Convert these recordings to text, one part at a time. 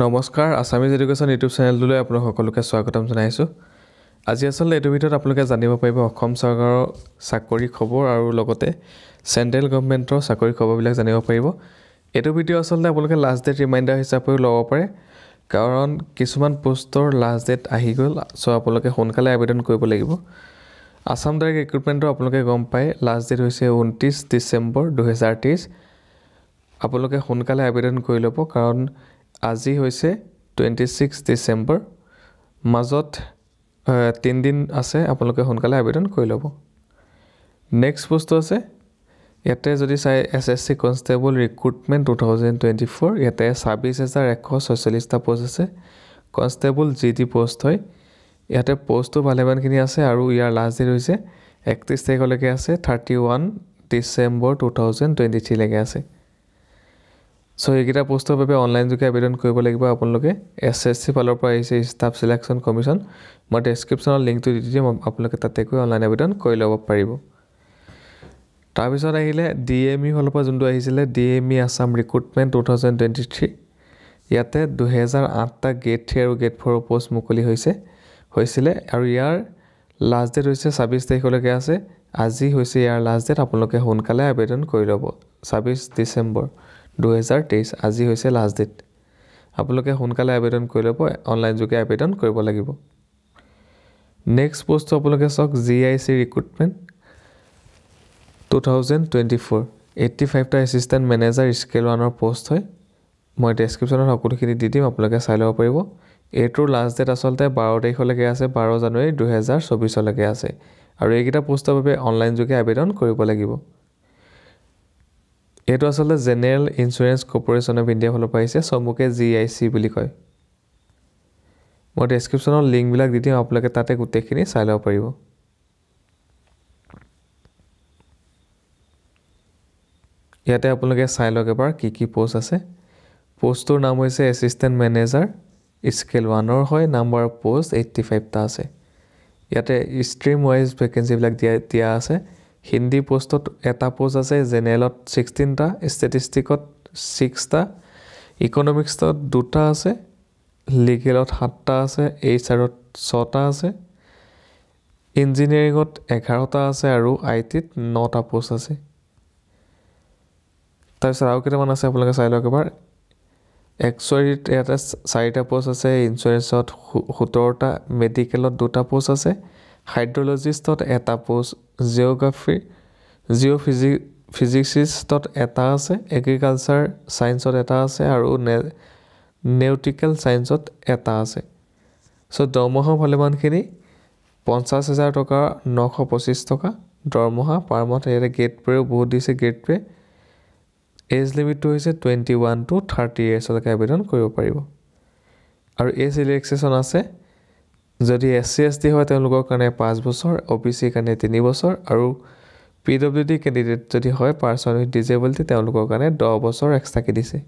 নমস্কাৰ Assamese education YouTube চেনেলটোলৈ আপোনাক সকলোকে স্বাগতম জনাইছোঁ আজি আচলতে এইটোৰ ভিতৰত আপোনালোকে জানিব পাৰিব অসম চৰকাৰৰ চাকৰি খবৰ আৰু লগতে চেণ্ট্ৰেল গভমেণ্টৰ চাকৰি খবৰবিলাক জানিব পাৰিব এইটো ভিডিঅ' আচলতে আপোনালোকে লাষ্ট ডেট ৰিমাইণ্ডাৰ হিচাপেও ল'ব পাৰে কাৰণ কিছুমান পোষ্টৰ লাষ্ট ডেট আহি গ'ল চ' আপোনালোকে সোনকালে আবেদন কৰিব লাগিব আছাম ডাইৰেক্ট ৰিক্ৰুটমেণ্টৰ আপোনালোকে গম পায় লাষ্ট ডেট হৈছে ঊনত্ৰিছ ডিচেম্বৰ দুহেজাৰ তেইছ আপোনালোকে সোনকালে আবেদন কৰি ল'ব কাৰণ আজি হৈছে টুৱেণ্টি ছিক্স ডিচেম্বৰ মাজত তিনিদিন আছে আপোনালোকে সোনকালে আবেদন কৰি ল'ব নেক্সট বস্তু আছে ইয়াতে যদি চাই S S C constable recruitment two thousand twenty four ইয়াতে ছাব্বিছ হেজাৰ এশ ছয়চল্লিছটা প'ষ্ট আছে কনষ্টেবল জি ডি প'ষ্ট হয় ইয়াতে পোষ্টো ভালেমানখিনি আছে আৰু ইয়াৰ লাষ্ট ডেট হৈছে একত্ৰিছ তাৰিখলৈকে আছে thirty one December two thousand twenty থ্ৰীলৈকে আছে চ' এইকেইটা পোষ্টৰ বাবে অনলাইনযোগে আবেদন কৰিব লাগিব আপোনালোকে এছ এছ চি ফালৰ পৰা আহিছে ষ্টাফ ছিলেকশ্যন কমিশ্যন মই ডেছক্ৰিপশ্যনৰ লিংকটো দি দিম আপোনালোকে তাতে গৈ অনলাইন আবেদন কৰি ল'ব পাৰিব তাৰপিছত আহিলে ডি এম ই ফালৰ পৰা যোনটো আহিছিলে D M E Assam recruitment two thousand twenty three ইয়াতে দুহেজাৰ আঠটা গ্ৰেড থ্ৰী আৰু গ্ৰেড ফ'ৰৰ পোষ্ট মুকলি হৈছে হৈছিলে আৰু ইয়াৰ লাষ্ট ডেট হৈছে ছাব্বিছ তাৰিখলৈকে আছে আজি হৈছে ইয়াৰ লাষ্ট ডেট আপোনালোকে সোনকালে আবেদন কৰি ল'ব ছাব্বিছ ডিচেম্বৰ দুহেজাৰ তেইছ আজি হৈছে লাষ্ট ডেট আপোনালোকে সোনকালে আবেদন কৰি ল'ব অনলাইন যোগে আবেদন কৰিব লাগিব নেক্সট পষ্টটো আপোনালোকে চাওক G I C recruitment two thousand twenty four eighty ফাইভটা এচিষ্টেণ্ট মেনেজাৰ স্কেল ওৱানৰ পষ্ট হয় মই ডেছক্ৰিপশ্যনত সকলোখিনি দি দিম আপোনালোকে চাই ল'ব পাৰিব এইটোৰ লাষ্ট ডেট আচলতে বাৰ তাৰিখলৈকে আছে বাৰ জানুৱাৰী দুহেজাৰ চৌবিছলৈকে আছে আৰু এইকেইটা পষ্টৰ বাবে অনলাইন যোগে আবেদন কৰিব লাগিব এইটো আচলতে জেনেৰেল ইঞ্চুৰেঞ্চ কৰ্পৰেশ্যন অফ ইণ্ডিয়াৰ ফালৰ পৰা আহিছে চমুকে জি আই চি বুলি কয় মই ডেছক্ৰিপশ্যনৰ লিংকবিলাক দি দিওঁ আপোনালোকে তাতে গোটেইখিনি চাই ল'ব পাৰিব ইয়াতে আপোনালোকে চাই লওক এবাৰ কি কি পোষ্ট আছে পোষ্টটোৰ নাম হৈছে এচিষ্টেণ্ট মেনেজাৰ স্কেল ওৱানৰ হয় নাম্বাৰ পোষ্ট এইট্টি ফাইভটা আছে ইয়াতে ষ্ট্ৰীম ৱাইজ ভেকেঞ্চিবিলাক দিয়া দিয়া আছে হিন্দী পোষ্টত এটা পোষ্ট আছে জেনেৰেলত ছিক্সটিনটা ষ্টেটিষ্টিকত ছিক্সটা ইকনমিক্সত দুটা আছে লিগেলত সাতটা আছে এইচ আৰত ছটা আছে ইঞ্জিনিয়াৰিঙত এঘাৰটা আছে আৰু আই টিত নটা পোষ্ট আছে তাৰপিছত আৰু কেইটামান আছে আপোনালোকে চাই লওক এবাৰ এক্সুৱাৰীত ইয়াতে চাৰিটা পোষ্ট আছে ইঞ্চুৰেঞ্চত সোতৰটা মেডিকেলত দুটা পোষ্ট আছে হাইড্ৰলজিষ্টত এটা পোষ্ট জিঅ'গ্ৰাফী ফিজি ফিজিক্সিষ্টত এটা আছে এগ্ৰিকালচাৰ ছায়েঞ্চত এটা আছে আৰু নে নেউটিকেল ছায়েন্সত এটা আছে চ' দৰমহা ভালেমানখিনি পঞ্চাছ হেজাৰ টকা নশ পঁচিছ টকা দৰমহা পাৰ মাহত ইয়াতে গেট পে'ও বহুত দিছে গেট পে' এজ লিমিটটো হৈছে টুৱেণ্টি ওৱান টু থাৰ্টি ইয়েৰ্ছলৈকে আবেদন কৰিব পাৰিব আৰু এজ ৰিলেক্সেশ্যন আছে যদি এছ চি এছ টি হয় তেওঁলোকৰ কাৰণে পাঁচ বছৰ অ' পি চিৰ কাৰণে তিনি বছৰ আৰু পি ডব্লিউ ডি কেণ্ডিডেট যদি হয় পাৰ্চন উইথ ডিজেবিলিটি তেওঁলোকৰ কাৰণে দহ বছৰ এক্সট্ৰাকৈ দিছে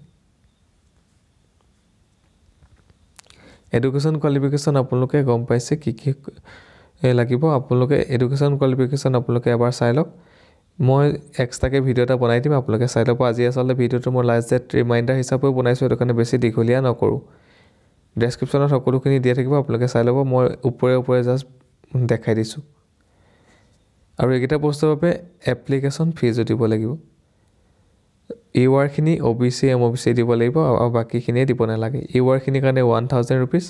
এডুকেশ্যন কোৱালিফিকেশ্যন আপোনালোকে গম পাইছে কি কি লাগিব আপোনালোকে এডুকেশ্যন কোৱালিফিকেশ্যন আপোনালোকে এবাৰ চাই লওক মই এক্সট্ৰাকৈ ভিডিঅ' এটা বনাই দিম আপোনালোকে চাই ল'ব আজি আচলতে ভিডিঅ'টো মই লাষ্ট ডেট ৰিমাইণ্ডাৰ হিচাপেও বনাইছোঁ সেইটো কাৰণে বেছি দীঘলীয়া নকৰোঁ ডেছক্ৰিপশ্যনত সকলোখিনি দিয়া থাকিব আপোনালোকে চাই ল'ব মই ওপৰে ওপৰে জাষ্ট দেখাই দিছোঁ আৰু এইকেইটা বস্তুৰ বাবে এপ্লিকেশ্যন ফিজো দিব লাগিব ই ৱাৰখিনি O' B C M O' B C দিব লাগিব আৰু বাকীখিনিয়ে দিব নালাগে ই ৱাৰখিনিৰ কাৰণে one thousand rupees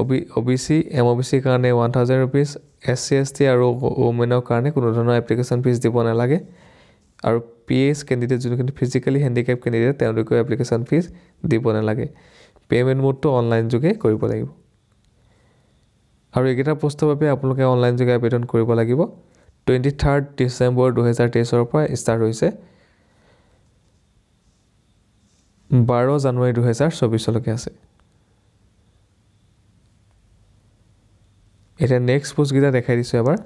O' B O' B C M O' B চিৰ কাৰণে one thousand rupees S C S T আৰু ৱমেনৰ কাৰণে কোনো ধৰণৰ এপ্লিকেশ্যন ফিজ দিব নালাগে আৰু পি এইচ কেণ্ডিডেট যোনখিনি ফিজিকেলি হেণ্ডিকেপ কেণ্ডিডেট তেওঁলোকেও এপ্লিকেশ্যন ফিজ দিব নালাগে পে'মেণ্ট মোডটো অনলাইন যোগে কৰিব লাগিব আৰু এইকেইটা পোষ্টৰ বাবে আপোনালোকে অনলাইন যোগে আবেদন কৰিব লাগিব টুৱেণ্টি থাৰ্ড ডিচেম্বৰ দুহেজাৰ তেইছৰ পৰা ষ্টাৰ্ট হৈছে বাৰ জানুৱাৰী দুহেজাৰ চৌবিছলৈকে আছে এতিয়া নেক্সট পোষ্টকেইটা দেখাই দিছোঁ এবাৰ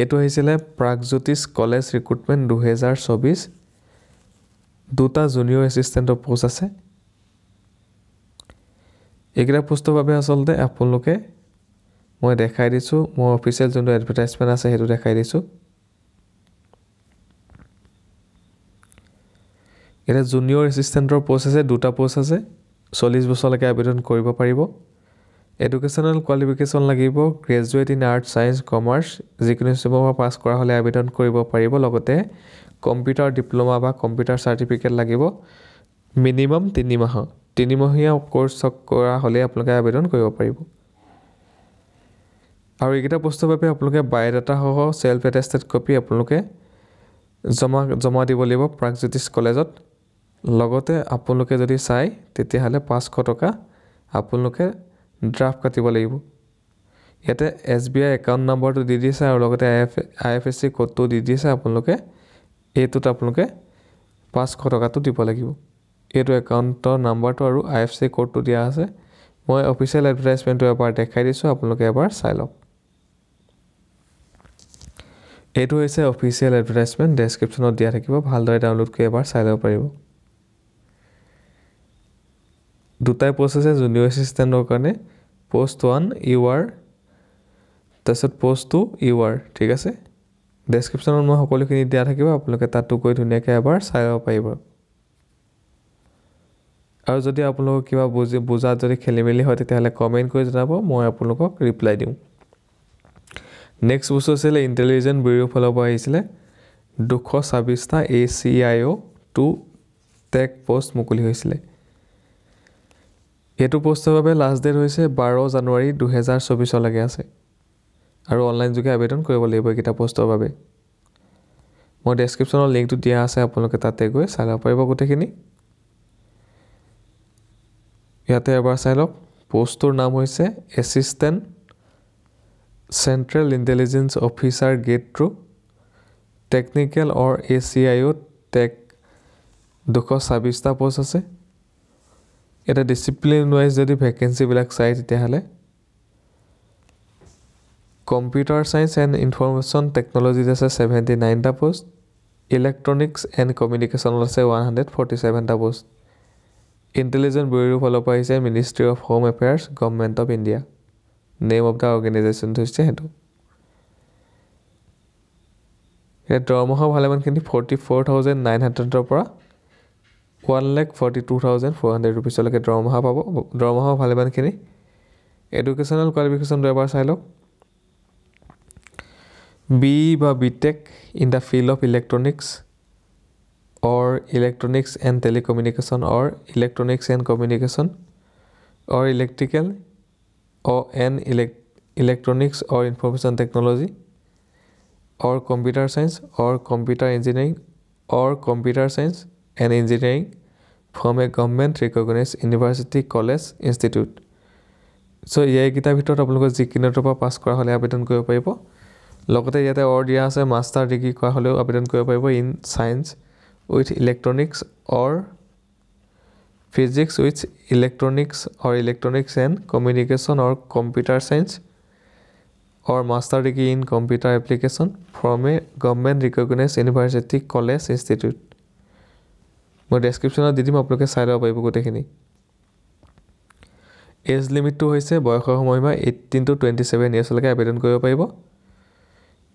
এইটো আহিছিলে প্ৰাগজ্যোতিষ কলেজ ৰিক্ৰুটমেণ্ট দুহেজাৰ চৌবিছ দুটা জুনিয়ৰ এছিষ্টেণ্টৰ পোষ্ট আছে এইকেইটা পোষ্টৰ বাবে আচলতে আপোনালোকে মই দেখাই দিছোঁ মোৰ অফিচিয়েল যোনটো এডভাৰটাইজমেণ্ট আছে সেইটো দেখাই দিছোঁ এতিয়া জুনিয়ৰ এচিষ্টেণ্টৰ পোষ্ট আছে দুটা পোষ্ট আছে চল্লিছ বছৰলৈকে আবেদন কৰিব পাৰিব এডুকেশ্যনেল কোৱালিফিকেশ্যন লাগিব graduate in arts science commerce যিকোনো ষ্ট্ৰীমৰ পৰা পাছ কৰা হ'লে আবেদন কৰিব পাৰিব লগতে কম্পিউটাৰ ডিপ্ল'মা বা কম্পিউটাৰ চাৰ্টিফিকেট লাগিব মিনিমাম তিনিমাহৰ তিনিমহীয়া কোৰ্চ কৰা হ'লে আপোনালোকে আবেদন কৰিব পাৰিব আৰু এইকেইটা বস্তুৰ বাবে আপোনালোকে বায়'ডাটাসহ চেল্ফ এটেষ্টেড কপি আপোনালোকে জমা জমা দিব লাগিব প্ৰাগজ্যোতিষ কলেজত লগতে আপোনালোকে যদি চায় তেতিয়াহ'লে পাঁচশ টকা আপোনালোকে ড্ৰাফ্ট কাটিব লাগিব ইয়াতে এছ বি আই একাউণ্ট নম্বৰটো দি দিছে আৰু লগতে I F I F S C ক'ডটো দি দিছে আপোনালোকে এইটোত আপোনালোকে পাঁচশ টকাটো দিব লাগিব এইটো একাউণ্টৰ নাম্বাৰটো আৰু আই এফ চি ক'ডটো দিয়া আছে মই অফিচিয়েল এডভাৰটাইজমেণ্টটো এবাৰ দেখাই দিছোঁ আপোনালোকে এবাৰ চাই লওক এইটো হৈছে অফিচিয়েল এডভাৰটাইজমেণ্ট ডেছক্ৰিপশ্যনত দিয়া থাকিব ভালদৰে ডাউনলোড কৰি এবাৰ চাই ল'ব পাৰিব দুটাই প'ষ্ট আছে জুনিয়ৰ এচিষ্টেণ্টৰ কাৰণে পষ্ট ওৱান ইউ আৰ তাৰপিছত পষ্ট টু ইউ আৰ ঠিক আছে ডেছক্ৰিপশ্যনত মই সকলোখিনি দিয়া থাকিব আপোনালোকে তাতো গৈ ধুনীয়াকৈ এবাৰ চাই ল'ব পাৰিব আৰু যদি আপোনালোকক কিবা বুজি বুজাত যদি খেলি মেলি হয় তেতিয়াহ'লে কমেণ্ট কৰি জনাব মই আপোনালোকক ৰিপ্লাই দিওঁ নেক্সট বস্তু আছিলে ইণ্টেলিজেণ্ট ব্যুৰ' ফালৰ পৰা আহিছিলে দুশ ছাব্বিছটা A C I O' two tech post মুকলি হৈছিলে এইটো পষ্টৰ বাবে লাষ্ট ডেট হৈছে বাৰ জানুৱাৰী দুহেজাৰ চৌবিছলৈকে আছে আৰু অনলাইন যোগে আবেদন কৰিব লাগিব এইকেইটা পষ্টৰ বাবে মই ডেছক্ৰিপশ্যনৰ লিংকটো দিয়া আছে আপোনালোকে তাতে গৈ চাই ল'ব পাৰিব গোটেইখিনি ইয়াতে এবাৰ চাই লওক পোষ্টটোৰ নাম হৈছে assistant central intelligence officer grade two technical or A C I O' tech দুশ ছাব্বিছটা পোষ্ট আছে এটা ডিচিপ্লিন ৱাইজ যদি ভেকেঞ্চিবিলাক চাই তেতিয়াহ'লে কম্পিউটাৰ ছায়েঞ্চ এণ্ড ইনফৰ্মেশ্যন টেকন'লজিত আছে ছেভেণ্টি নাইনটা পোষ্ট ইলেক্ট্ৰনিক্স এণ্ড কমিউনিকেশ্যনত আছে ওৱান হাণ্ড্ৰেড ফৰ্টি ছেভেনটা পোষ্ট ইণ্টেলিজেণ্ট ব্যুৰ ফালৰ পৰা আহিছে ministry of home affairs government of India name of the অৰ্গেনাইজেশ্যনটো হৈছে সেইটো দৰমহা ভালেমানখিনি ফৰ্টি ফ'ৰ থাউজেণ্ড নাইন হাণ্ড্ৰেডৰ পৰা one lakh forty two thousand four hundred ৰুপিজলৈকে দৰমহা পাব দৰমহা ভালেমানখিনি এডুকেশ্যনেল কোৱালিফিকেশ্যনটো এবাৰ চাই লওক বি বা B tech in the field of electronics or electronics and telecommunication or electronics and communication or electrical or and elect electronics or information technology or computer science or computer engineering or computer science and engineering from a government recognized university college institute so এইকেইটাৰ ভিতৰত আপোনালোকে যিকোনো পৰা পাছ কৰা হ'লে আবেদন কৰিব পাৰিব লগতে ইয়াতে অৰ দিয়া আছে মাষ্টাৰ ডিগ্ৰী কৰা হ'লেও আবেদন কৰিব পাৰিব in science with electronics or physics with electronics or electronics and communication or computer science or master degree in computer application from a government recognized university college institute মই ডেছক্ৰিপশ্যনত দি দিম আপোনালোকে চাই ল'ব পাৰিব গোটেইখিনি এজ লিমিটটো হৈছে বয়সৰ সময়মা এইটিন টু টুৱেণ্টি ছেভেন ইয়েৰ্ছলৈকে আবেদন কৰিব পাৰিব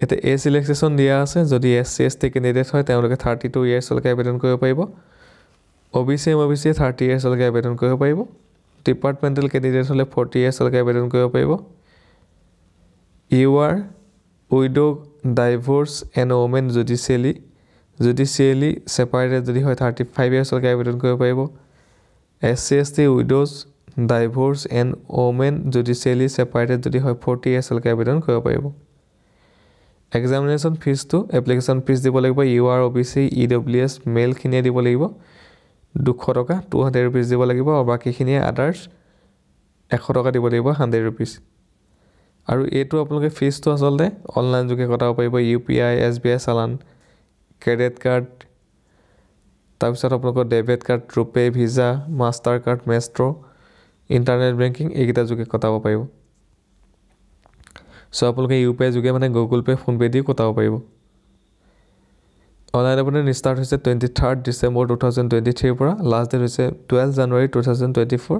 এতিয়া এজ ৰিলেক্সেশ্যন দিয়া আছে যদি S C S T candidate হয় তেওঁলোকে থাৰ্টি টু ইয়েৰ্ছলৈকে আবেদন কৰিব পাৰিব O B C M O B চিয়ে থাৰ্টি ইয়েৰ্ছলৈকে আবেদন কৰিব পাৰিব ডিপাৰ্টমেণ্টেল কেণ্ডিডেট হ'লে ফৰ্টি ইয়েৰ্ছলৈকে আবেদন কৰিব পাৰিব U R widow' divorce and women judicially judicially separate যদি হয় থাৰ্টি ফাইভ ইয়েৰ্ছলৈকে আবেদন কৰিব পাৰিব S C S T widows divorce and women judicially separate যদি হয় ফৰ্টি ইয়েৰ্ছলৈকে আবেদন কৰিব পাৰিব এক্সামিনেশ্যন ফিজটো এপ্লিকেশ্যন ফিজ দিব লাগিব U R O' B C E W S মেইলখিনিয়ে দিব লাগিব দুশ টকা টু হাণ্ড্ৰেড ৰুপিজ দিব লাগিব আৰু বাকীখিনিয়ে আদাৰ্ছ এশ টকা দিব লাগিব হাণ্ড্ৰেড ৰুপিজ আৰু এইটো আপোনালোকে ফিজটো আচলতে অনলাইন যোগে কটাব পাৰিব U P I S B I challan credit card তাৰপিছত আপোনালোকৰ debit card RuPay Visa master card Maestro' internet banking এইকেইটা যোগে কটাব পাৰিব চ' আপোনালোকে ইউ পি আই যোগে মানে গুগল পে' ফোন পে' দি কটাব পাৰিব অনলাইন আপোনাৰ ষ্টাৰ্ট হৈছে twenty third December two thousand twenty থ্ৰীৰ পৰা লাষ্ট ডেট হৈছে twelve January two thousand twenty four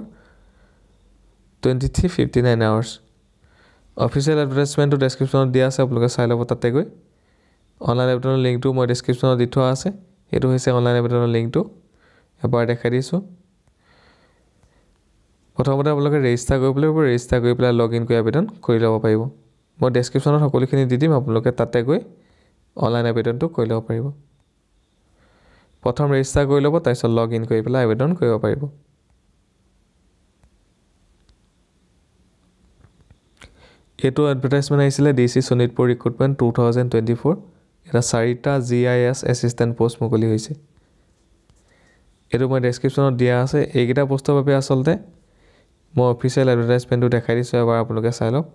twenty three fifty nine hours official এডভাৰটাইজমেণ্টটো ডেছক্ৰিপশ্যনত দিয়া আছে আপোনালোকে চাই ল'ব তাতে গৈ অনলাইন আবেদনৰ লিংকটো মই ডেছক্ৰিপশ্যনত দি থোৱা আছে সেইটো হৈছে অনলাইন আবেদনৰ লিংকটো এবাৰ দেখাই দিছোঁ প্ৰথমতে আপোনালোকে ৰেজিষ্টাৰ কৰিব লাগিব ৰেজিষ্টাৰ কৰি পেলাই লগ ইন কৰি আবেদন কৰি ল'ব পাৰিব মই ডেছক্ৰিপশ্যনত সকলোখিনি দি দিম আপোনালোকে তাতে গৈ অনলাইন আবেদনটো কৰি ল'ব পাৰিব প্ৰথম ৰেজিষ্টাৰ কৰি ল'ব তাৰপিছত লগ ইন কৰি পেলাই আবেদন কৰিব পাৰিব এইটো এডভাৰটাইজমেণ্ট আহিছিলে D C Sonitpur recruitment two thousand twenty four এটা চাৰিটা G I S assistant post মুকলি হৈছে এইটো মই ডেছক্ৰিপশ্যনত দিয়া আছে এইকেইটা পোষ্টৰ বাবে আচলতে মই অফিচিয়েল এডভাৰটাইজমেণ্টটো দেখাই দিছোঁ এবাৰ আপোনালোকে চাই লওক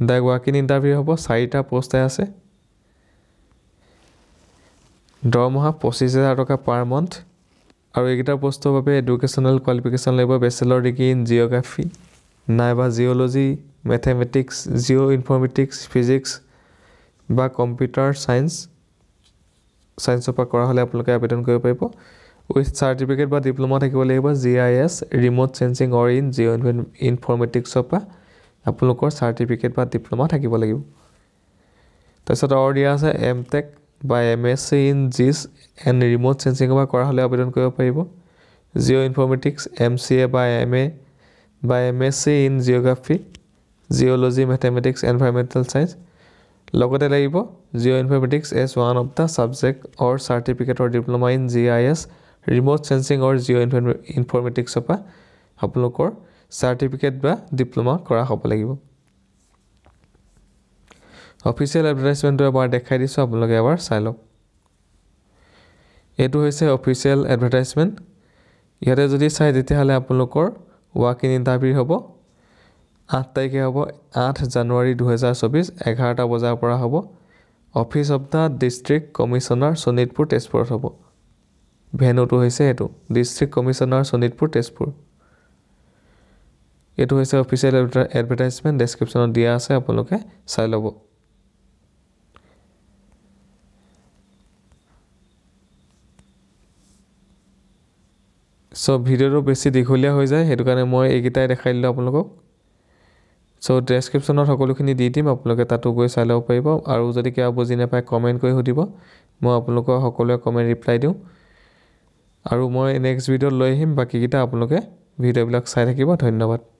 দ্য ৱাক ইন ইণ্টাৰভিউ হ'ব চাৰিটা পষ্টে আছে দৰমহা পঁচিছ হাজাৰ টকা পাৰ মান্থ আৰু এইকেইটা পষ্টৰ বাবে এডুকেশ্যনেল কোৱালিফিকেশ্যন লাগিব বেচেলৰ ডিগ্ৰী ইন জিঅ'গ্ৰাফি নাইবা geology mathematics geo' informatics physics বা কম্পিউটাৰ চায়েন্স চায়েন্সৰ পৰা কৰা হ'লে আপোনালোকে আবেদন কৰিব পাৰিব উইথ চাৰ্টিফিকেট বা ডিপ্ল'মা থাকিব লাগিব G I S remote sensing or in geo' ইনফৰ্মেটিক্সৰ পৰা আপোনালোকৰ চাৰ্টিফিকেট বা ডিপ্ল'মা থাকিব লাগিব তাৰপিছত অৰ দিয়া আছে এম টেক বা M S C in GIS and remote sensing বা কৰা হ'লে আবেদন কৰিব পাৰিব geo' informatics M C A বা এম এ বা M S C in geography geology mathematics environmental science লগতে লাগিব geo' informatics as one of the subject or চাৰ্টিফিকেটৰ diploma in G I S remote sensing or geo' ইনফৰ্মেটিক্সৰ পৰা আপোনালোকৰ certificate বা diploma কৰা হ'ব লাগিব অফিচিয়েল এডভাৰটাইজমেণ্টটো এবাৰ দেখাই দিছোঁ আপোনালোকে এবাৰ চাই লওক এইটো হৈছে অফিচিয়েল এডভাৰটাইজমেণ্ট ইয়াতে যদি চাই তেতিয়াহ'লে আপোনালোকৰ ৱাক ইন ইণ্টাৰভিউ হ'ব আঠ তাৰিখে হ'ব আঠ জানুৱাৰী দুহেজাৰ চৌবিছ এঘাৰটা বজাৰ পৰা হ'ব office of the district commissioner Sonitpur তেজপুৰত হ'ব ভেনুটো হৈছে সেইটো ডিষ্ট্ৰিক্ট কমিশ্যনাৰ শোণিতপুৰ তেজপুৰ এইটো হৈছে অফিচিয়েল এডভাৰটাইজমেণ্ট ডেছক্ৰিপশ্যনত দিয়া আছে আপোনালোকে চাই ল'ব চ' ভিডিঅ'টো বেছি দীঘলীয়া হৈ যায় সেইটো কাৰণে মই এইকেইটাই দেখাই দিলোঁ আপোনালোকক চ' ডেছক্ৰিপশ্যনত সকলোখিনি দি দিম আপোনালোকে তাতো গৈ চাই ল'ব পাৰিব আৰু যদি কিবা বুজি নাপায় কমেণ্ট কৰি সুধিব মই আপোনালোকৰ সকলোৱে কমেণ্ট ৰিপ্লাই দিওঁ আৰু মই নেক্সট ভিডিঅ'ত লৈ আহিম বাকীকেইটা আপোনালোকে ভিডিঅ'বিলাক চাই থাকিব ধন্যবাদ